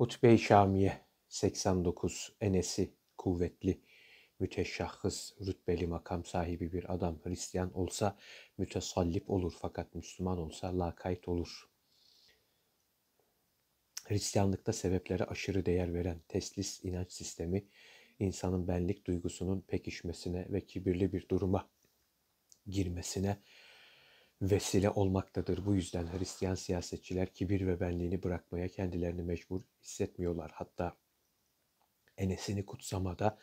Hutbe-i Şamiye 89 enesi kuvvetli müteşahhıs rütbeli makam sahibi bir adam Hristiyan olsa mütesallip olur fakat Müslüman olsa lakayt olur. Hristiyanlıkta sebeplere aşırı değer veren teslis inanç sistemi insanın benlik duygusunun pekişmesine ve kibirli bir duruma girmesine vesile olmaktadır. Bu yüzden Hristiyan siyasetçiler kibir ve benliğini bırakmaya kendilerini mecbur hissetmiyorlar. Hatta enesini kutsamada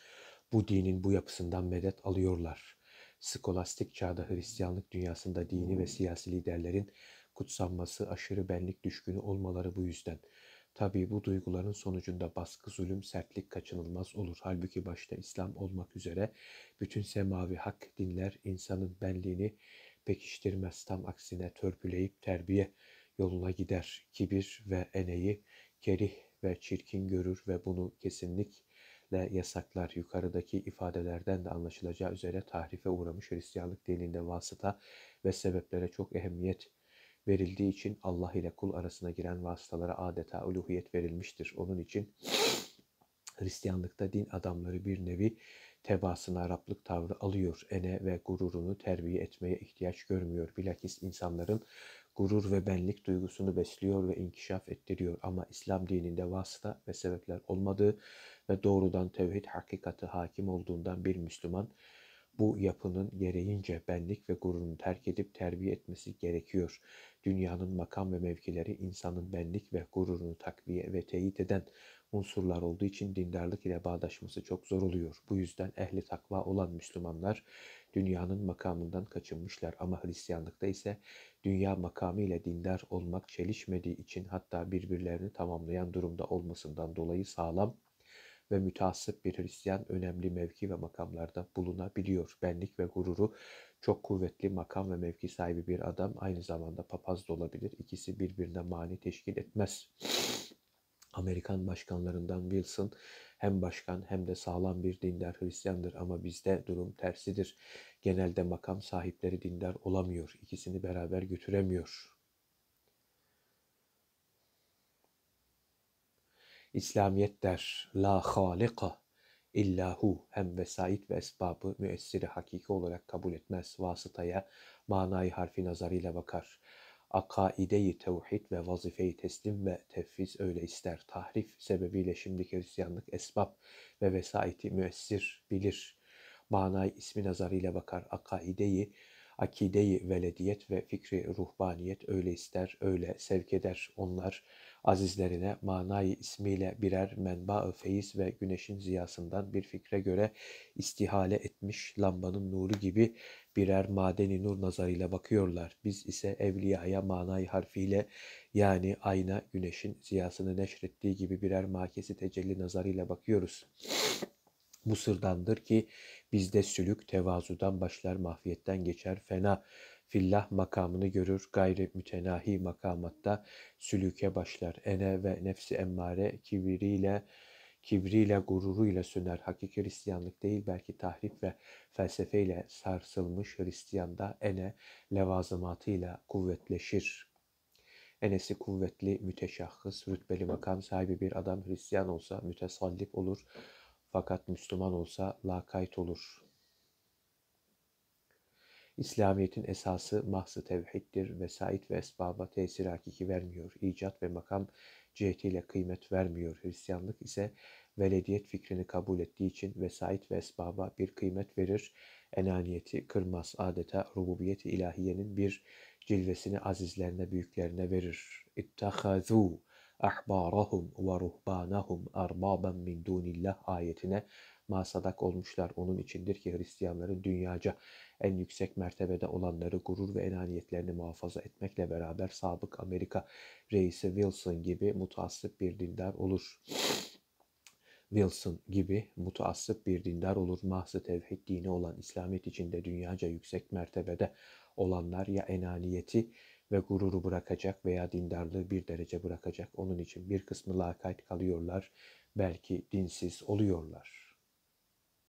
bu dinin bu yapısından medet alıyorlar. Skolastik çağda Hristiyanlık dünyasında dini ve siyasi liderlerin kutsanması aşırı benlik düşkünü olmaları bu yüzden. Tabi bu duyguların sonucunda baskı, zulüm, sertlik kaçınılmaz olur. Halbuki başta İslam olmak üzere bütün semavi hak dinler insanın benliğini pekiştirmez. Tam aksine törpüleyip terbiye yoluna gider. Kibir ve eneyi kerih ve çirkin görür ve bunu kesinlikle yasaklar. Yukarıdaki ifadelerden de anlaşılacağı üzere tahrife uğramış Hristiyanlık dininde vasıta ve sebeplere çok ehemmiyet verildiği için Allah ile kul arasına giren vasıtalara adeta uluhiyet verilmiştir. Onun için Hristiyanlıkta din adamları bir nevi tebaasına Araplık tavrı alıyor. Ene ve gururunu terbiye etmeye ihtiyaç görmüyor. Bilakis insanların gurur ve benlik duygusunu besliyor ve inkişaf ettiriyor. Ama İslam dininde vasıta ve sebepler olmadığı ve doğrudan tevhid hakikati hakim olduğundan bir Müslüman bu yapının gereğince benlik ve gururunu terk edip terbiye etmesi gerekiyor. Dünyanın makam ve mevkileri insanın benlik ve gururunu takviye ve teyit eden unsurlar olduğu için dindarlık ile bağdaşması çok zor oluyor. Bu yüzden ehli takva olan Müslümanlar dünyanın makamından kaçınmışlar ama Hristiyanlıkta ise dünya makamı ile dindar olmak çelişmediği için hatta birbirlerini tamamlayan durumda olmasından dolayı sağlam ve müteassıp bir Hristiyan önemli mevki ve makamlarda bulunabiliyor. Benlik ve gururu çok kuvvetli makam ve mevki sahibi bir adam aynı zamanda papaz da olabilir. İkisi birbirine mani teşkil etmez. Amerikan başkanlarından Wilson hem başkan hem de sağlam bir dindar Hristiyandır ama bizde durum tersidir. Genelde makam sahipleri dindar olamıyor. İkisini beraber götüremiyor. İslamiyet der la halika illahu hem vesait ve esbabı müessiri hakiki olarak kabul etmez vasıtaya manayı harfi nazarıyla bakar. Akaide-i tevhid ve vazife-i teslim ve tefviz öyle ister. Tahrif sebebiyle şimdiki Hristiyanlık esbab ve vesaiti müessir bilir. Manayı ismi nazarıyla bakar. Akaideyi akideyi velediyet ve fikri ruhbaniyet öyle ister, öyle sevk eder. Onlar azizlerine manayı ismiyle birer menba-ı feyiz ve güneşin ziyasından bir fikre göre istihale etmiş lambanın nuru gibi birer madeni nur nazarıyla bakıyorlar. Biz ise evliyaya manayı harfiyle yani ayna güneşin ziyasını neşrettiği gibi birer makesi tecelli nazarıyla bakıyoruz. Bu sırdandır ki bizde sülük tevazudan başlar mahfiyetten geçer fena fillah makamını görür, gayri mütenahi makamatta sülüke başlar. Ene ve nefsi emmare kibiriyle kibriyle, gururuyla söner. Hakiki Hristiyanlık değil belki tahrip ve felsefeyle sarsılmış Hristiyan'da ene levazımatıyla kuvvetleşir. Enesi kuvvetli, müteşahhıs, rütbeli makam sahibi bir adam Hristiyan olsa mütesallip olur. Fakat Müslüman olsa lakayt olur. İslamiyet'in esası mahzı tevhiddir. Vesait ve esbaba tesir hakiki vermiyor. İcat ve makam cihetiyle kıymet vermiyor. Hristiyanlık ise velediyet fikrini kabul ettiği için vesait ve esbaba bir kıymet verir. Enaniyeti kırmaz. Adeta rububiyeti ilahiyenin bir cilvesini azizlerine, büyüklerine verir. İttahazû ahbarahum ve ruhbanahum erbaben min dunillah ayetine masadak olmuşlar. Onun içindir ki Hristiyanların dünyaca en yüksek mertebede olanları gurur ve enaniyetlerini muhafaza etmekle beraber sabık Amerika reisi Wilson gibi mutasip bir dindar olur. Wilson gibi mutasip bir dindar olur. Mahsı tevhid dini olan İslamiyet içinde dünyaca yüksek mertebede olanlar ya enaniyeti ve gururu bırakacak veya dindarlığı bir derece bırakacak. Onun için bir kısmı lakayt kalıyorlar, belki dinsiz oluyorlar.''